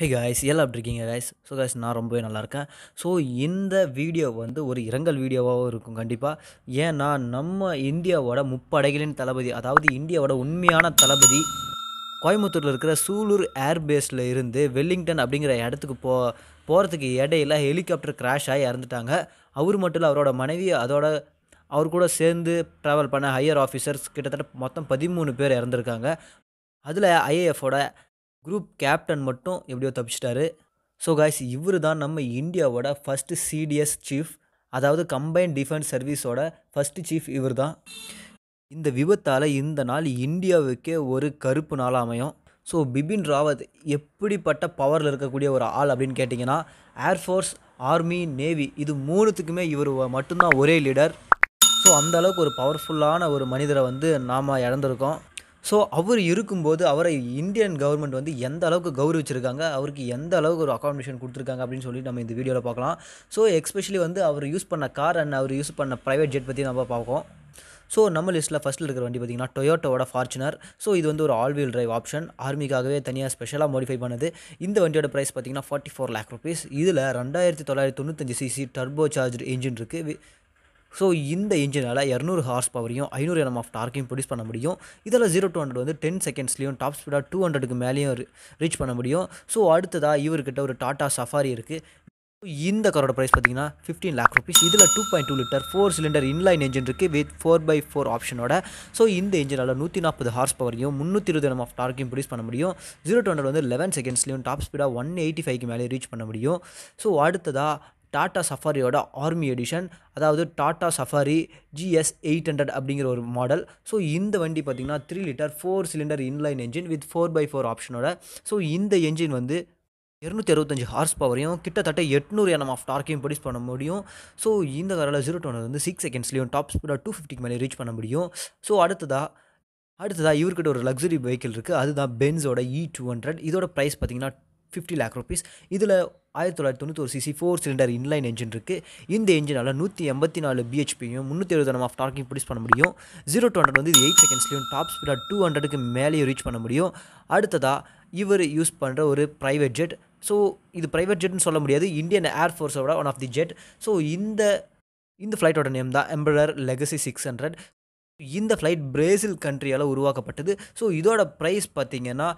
hey guys எல்லாம் அப்படி இருக்கீங்க காய்ஸ் ஸோ காய்ஸ் நான் ரொம்பவே நல்லாயிருக்கேன் ஸோ இந்த வீடியோ வந்து ஒரு இரங்கல் வீடியோவாகவும் இருக்கும் கண்டிப்பாக ஏன்னா நம்ம இந்தியாவோட முப்படைகளின் தளபதி அதாவது இந்தியாவோட உண்மையான தளபதி கோயம்புத்தூரில் இருக்கிற சூலூர் ஏர்பேஸில் இருந்து வெல்லிங்டன் அப்படிங்கிற இடத்துக்கு போ போகிறதுக்கு இடையில ஹெலிகாப்டர் கிராஷ் ஆகி இறந்துட்டாங்க அவர் மட்டும் இல்லை அவரோட மனைவி அதோட அவர் கூட சேர்ந்து ட்ராவல் பண்ண ஹையர் ஆஃபீஸர்ஸ் கிட்டத்தட்ட மொத்தம் பதிமூணு பேர் இறந்துருக்காங்க அதில் ஐஏஎஃபோட குரூப் கேப்டன் மட்டும் எப்படியோ தப்பிச்சிட்டாரு ஸோ காய்ஸ் இவர் தான் நம்ம இந்தியாவோட ஃபஸ்ட்டு சிடிஎஸ் சீஃப் அதாவது கம்பைன் டிஃபென்ஸ் சர்வீஸோட ஃபஸ்ட்டு சீஃப் இவர் தான் இந்த விபத்தால் இந்த நாள் இந்தியாவுக்கே ஒரு கருப்பு நாளாக அமையும் ஸோ பிபின் ராவத் எப்படிப்பட்ட பவரில் இருக்கக்கூடிய ஒரு ஆள் அப்படின்னு கேட்டிங்கன்னா ஏர்ஃபோர்ஸ் ஆர்மி நேவி இது மூணுத்துக்குமே இவர் மட்டும்தான் ஒரே லீடர் ஸோ அந்தளவுக்கு ஒரு பவர்ஃபுல்லான ஒரு மனிதரை வந்து நாம் இழந்திருக்கோம் ஸோ அவர் இருக்கும்போது அவரை இந்தியன் கவர்மெண்ட் வந்து எந்த அளவுக்கு கௌரவிச்சிருக்காங்க அவருக்கு எந்த அளவுக்கு ஒரு அக்காமடேஷன் கொடுத்துருக்காங்க அப்படின்னு சொல்லி நம்ம இந்த வீடியோவில் பார்க்கலாம் ஸோ எஸ்பெஷலி வந்து அவர் யூஸ் பண்ண கார் அண்ட் அவர் யூஸ் பண்ண ப்ரைவேட் ஜெட் பற்றி நம்ம பார்ப்போம் ஸோ நம்ம லிஸ்ட்டில் ஃபஸ்ட்டில் இருக்கிற வண்டி பார்த்திங்கன்னா டொயோட்டோவோட ஃபார்ச்சுனர் ஸோ இது வந்து ஒரு ஆல் வீல் டிரைவ் ஆப்ஷன் ஆர்மிக்காகவே தனியாக ஸ்பெஷலாக மாடிஃபை பண்ணுது இந்த வண்டியோட ப்ரைஸ் பார்த்திங்கன்னா ஃபார்ட்டி ஃபோர் லேக் ருபீஸ் இதில் ரெண்டாயிரத்தி தொள்ளாயிரத்தி தொண்ணூத்தஞ்சு சிசி டர்போ சார்ஜ் இன்ஜின் இருக்குது ஸோ இந்த இன்ஜினால் இரநூறு ஹார்ஸ் பவரையும் ஐநூறு எம் ஆஃப் டார்க்கையும் ப்ரொடியூஸ் பண்ண முடியும் இதில் ஜீரோ டூ ஹண்ட்ரட் வந்து டென் செகண்ட்ஸ்லையும் டாப் ஸ்பீடாக டூ ஹண்ட்ரடுக்கு மேலேயும் ரீச் பண்ண முடியும் ஸோ அடுத்ததாக இவர்கிட்ட ஒரு டாட்டா சஃபாரி இருக்குது இந்த காரோட ப்ரைஸ் பார்த்தீங்கன்னா ஃபிஃப்டீன் லேக் ருபீஸ் இதில் two point two litre four cylinder inline engine இருக்குது வித் ஃபோர் பை ஃபோர் ஆப்ஷனோட ஸோ இந்த இன்ஜினால் நூற்றி நாற்பது ஹார்ஸ் பவரையும் முந்நூற்றி இருபது எம் ஆஃப் டார்க்கையும் ப்ரொடியூஸ் பண்ண முடியும் ஜீரோ டூ ஹண்ட்ரட் வந்து லெவன் செகண்ட்ஸ்லையும் டாப் ஸ்பீடாக ஒன் எயிட்டி ஃபைவ்க்கு மேலே ரீச் பண்ண முடியும் ஸோ அடுத்ததாக டாட்டா சஃபாரியோட ஆர்மி எடிஷன் அதாவது Tata Safari GS eight hundred அப்படிங்கிற ஒரு மாடல் ஸோ இந்த வண்டி பார்த்திங்கன்னா three litre four cylinder inline engine with four by four ஆப்ஷனோட ஸோ இந்த என்ஜின் வந்து இரநூத்தி அறுபத்தஞ்சு ஹார்ஸ் பவரையும் கிட்டத்தட்ட எட்நூறு எனம் ஆஃப் டார்க்கையும் ப்ரொடியூஸ் பண்ண முடியும் ஸோ இந்த காரில் ஜீரோ டோனர் வந்து சிக்ஸ் செகண்ட்ஸ்லையும் டாப் ஸ்பீடாக டூ ஃபிஃப்டிக்கு மேலே ரீச் பண்ண முடியும் ஸோ அடுத்ததாக அடுத்ததாக இவர்கிட்ட ஒரு லக்ஸரி வெஹிக்கிள் இருக்குது அதுதான் பென்ஸோட இ டூ ஹண்ட்ரட் இதோட ப்ரைஸ் பார்த்திங்கன்னா ஃபிஃப்டி லேக் ருபீஸ் இதில் ஆயிரத்தி தொள்ளாயிரத்தி தொண்ணூற்றி CC four cylinder inline engine இருக்குது இந்த என்ஜினால் நூற்றி எண்பத்தி நாலு பிஹெச்பியும் முந்நூற்றி எழுபது நம்ம டார்க்கிங் ப்ரொடியூஸ் பண்ண முடியும் ஜீரோ டூ ஹண்ட்ரட் வந்து இது எயிட் செகண்ட்ஸ்லையும் டாப் ஸ்பீடாக டூ ஹண்ட்ரடுக்கு மேலேயும் ரீச் பண்ண முடியும் அடுத்ததாக இவர் யூஸ் பண்ணுற ஒரு ப்ரைவேட் ஜெட் ஸோ இது ப்ரைவேட் ஜெட்னு சொல்ல முடியாது இந்தியன் ஏர்ஃபோர்ஸோட one of the jet so இந்த இந்த ஃப்ளைட்டோட நேம் தான் எம்பரர் லெகசி சிக்ஸ் ஹண்ட்ரட் இந்த ஃப்ளைட் பிரேசில் கண்ட்ரியால் உருவாக்கப்பட்டது ஸோ இதோட ப்ரைஸ் பார்த்திங்கன்னா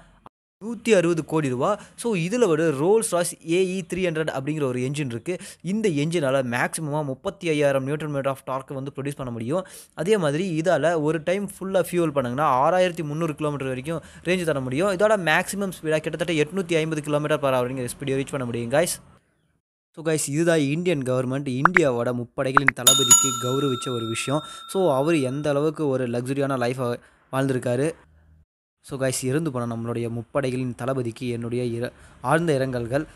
நூற்றி அறுபது கோடி ரூபா ஸோ இதில் ஒரு Rolls Royce AE three hundred அப்படிங்கிற ஒரு என்ஜின் இருக்குது இந்த என்ஜினால் மேக்ஸிமமாக முப்பத்தி ஐயாயிரம் நியூட்டன் மீட்டர் ஆஃப் டார்க்கு வந்து ப்ரொடியூஸ் பண்ண முடியும் அதே மாதிரி இதால் ஒரு டைம் ஃபுல்லாக ஃபியூல் பண்ணுங்கன்னா ஆறாயிரத்தி முந்நூறு கிலோமீட்டர் வரைக்கும் ரேஞ்சு தர முடியும் இதோட மேக்ஸிமம் ஸ்பீடாக கிட்டத்தட்ட எட்நூற்றி ஐம்பது கிலோமீட்டர் பர் அப்படிங்கிற ஸ்பீடை ரீச் பண்ண முடியும் கைஸ் ஸோ கைஸ் இதுதான் இந்தியன் கவர்மெண்ட் இந்தியாவோட முப்படைகளின் தளபதிக்கு கௌரவித்த ஒரு விஷயம் ஸோ அவர் எந்த அளவுக்கு ஒரு லக்ஸுரியான லைஃப்பை வாழ்ந்திருக்காரு ஸோ கைஸ் இறந்து போன நம்மளுடைய முப்படைகளின் தளபதிக்கு என்னுடைய இர ஆழ்ந்த இரங்கல்கள்